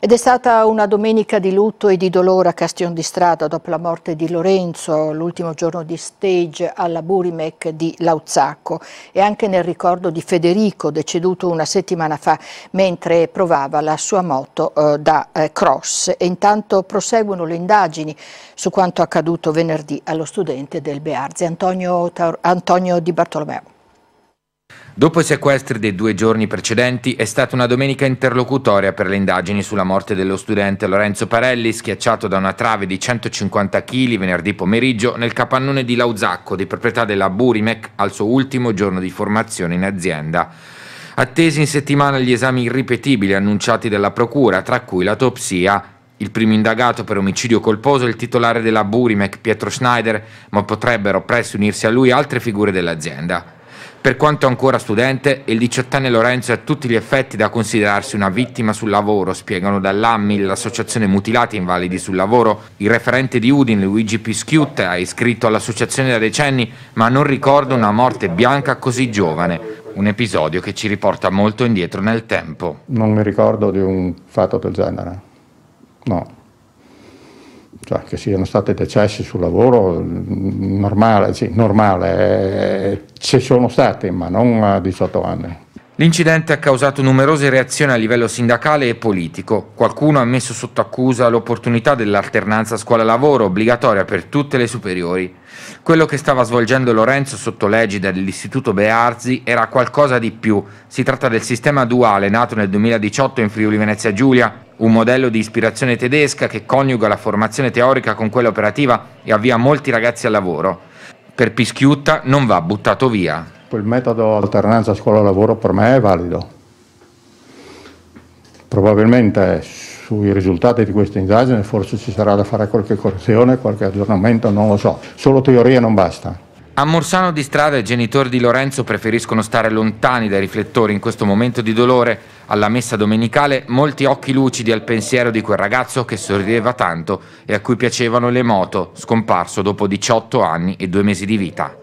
Ed è stata una domenica di lutto e di dolore a Castion di Strada dopo la morte di Lorenzo, l'ultimo giorno di stage alla Burimec di Lauzacco e anche nel ricordo di Federico, deceduto una settimana fa mentre provava la sua moto eh, da eh, cross. E intanto proseguono le indagini su quanto accaduto venerdì allo studente del Bearzi, Antonio, Antonio Di Bartolomeo. Dopo i sequestri dei due giorni precedenti è stata una domenica interlocutoria per le indagini sulla morte dello studente Lorenzo Parelli schiacciato da una trave di 150 kg venerdì pomeriggio nel capannone di Lauzacco di proprietà della Burimec al suo ultimo giorno di formazione in azienda. Attesi in settimana gli esami irripetibili annunciati dalla Procura, tra cui l'autopsia il primo indagato per omicidio colposo è il titolare della Burimec Pietro Schneider, ma potrebbero presto unirsi a lui altre figure dell'azienda. Per quanto ancora studente, il diciottenne Lorenzo è a tutti gli effetti da considerarsi una vittima sul lavoro, spiegano dall'AMMI, l'associazione Mutilati e Invalidi sul Lavoro. Il referente di Udin, Luigi Pischiut, ha iscritto all'associazione da decenni, ma non ricorda una morte bianca così giovane. Un episodio che ci riporta molto indietro nel tempo. Non mi ricordo di un fatto del genere, no cioè che siano stati decessi sul lavoro, mm, normale, sì, normale, eh, ci sono stati, ma non a 18 anni. L'incidente ha causato numerose reazioni a livello sindacale e politico. Qualcuno ha messo sotto accusa l'opportunità dell'alternanza scuola-lavoro obbligatoria per tutte le superiori. Quello che stava svolgendo Lorenzo sotto l'egida dell'Istituto Bearzi era qualcosa di più. Si tratta del sistema duale nato nel 2018 in Friuli Venezia Giulia un modello di ispirazione tedesca che coniuga la formazione teorica con quella operativa e avvia molti ragazzi al lavoro. Per Pischiutta non va buttato via. Il metodo alternanza scuola-lavoro per me è valido. Probabilmente sui risultati di questa indagine forse ci sarà da fare qualche correzione, qualche aggiornamento, non lo so. Solo teoria non basta. A Morsano di Strada i genitori di Lorenzo preferiscono stare lontani dai riflettori in questo momento di dolore alla messa domenicale molti occhi lucidi al pensiero di quel ragazzo che sorrideva tanto e a cui piacevano le moto, scomparso dopo 18 anni e due mesi di vita.